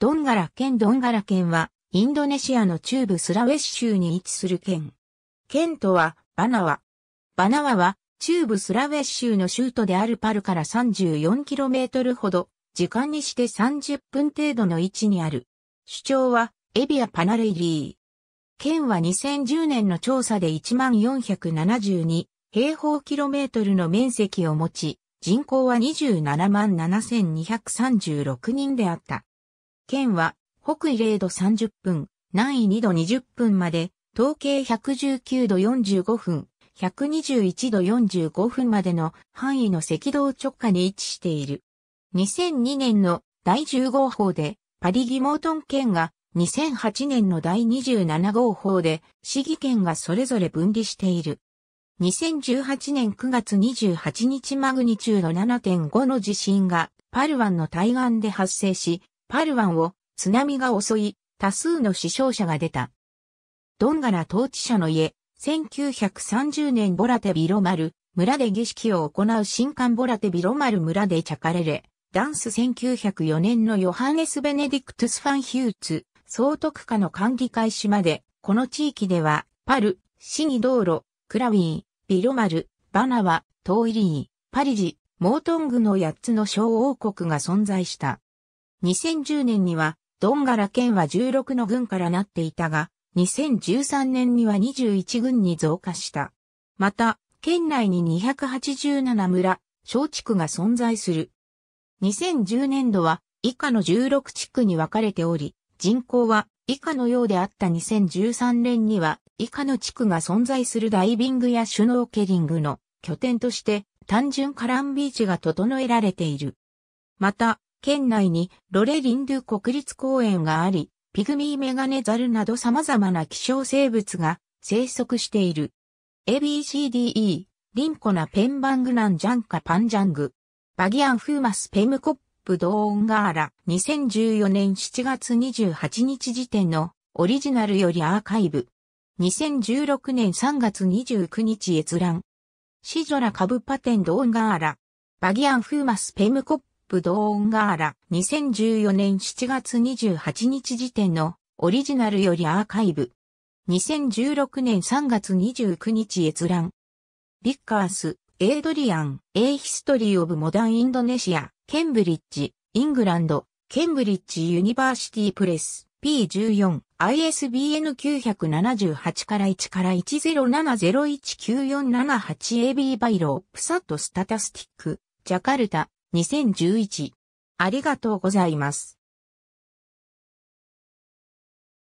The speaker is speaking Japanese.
ドンガラ県ドンガラ県は、インドネシアの中部スラウェシ州に位置する県。県とは、バナワ。バナワは、中部スラウェシ州の州都であるパルから 34km ほど、時間にして30分程度の位置にある。主張は、エビアパナレイリー。県は2010年の調査で1472平方キロメートルの面積を持ち、人口は27万7236人であった。県は、北緯0度30分、南緯2度20分まで、統計119度45分、121度45分までの範囲の赤道直下に位置している。2002年の第10号法で、パリギモートン県が、2008年の第27号法で、市議県がそれぞれ分離している。2018年9月28日マグニチュード7.5の地震がパルワンの対岸で発生し、パルワンを津波が襲い、多数の死傷者が出た。ドンガラ統治者の家、1930年ボラテビロマル、村で儀式を行う新刊ボラテビロマル村でチャカレレ、ダンス1904年のヨハネス・ベネディクトゥス・ファン・ヒューツ、総督下の管理開始まで、この地域では、パル、シニ道路、クラウィー、ビロマル、バナワ、トーイリー、パリジ、モートングの8つの小王国が存在した。2010年には、ドンガラ県は16の軍からなっていたが、2013年には21軍に増加した。また、県内に287村、小地区が存在する。2010年度は以下の16地区に分かれており、人口は以下のようであった2013年には以下の地区が存在するダイビングやシュノーケリングの拠点として単純カランビーチが整えられている。また、県内にロレリンドゥ国立公園があり、ピグミーメガネザルなど様々な希少生物が生息している。ABCDE、リンコナペンバングランジャンカパンジャング、バギアンフーマスペムコップドーンガーラ、2014年7月28日時点のオリジナルよりアーカイブ、2016年3月29日閲覧、シジョラカブパテンドーンガーラ、バギアンフーマスペムコッププドーンガーラ2014年7月28日時点のオリジナルよりアーカイブ。2016年3月29日閲覧。ビッカース、エイドリアン、エイヒストリーオブモダンインドネシア、ケンブリッジ、イングランド、ケンブリッジユニバーシティプレス、P14、ISBN 978から1から10701947 8 a b バイロープサットスタタスティック、ジャカルタ、2011。ありがとうございます。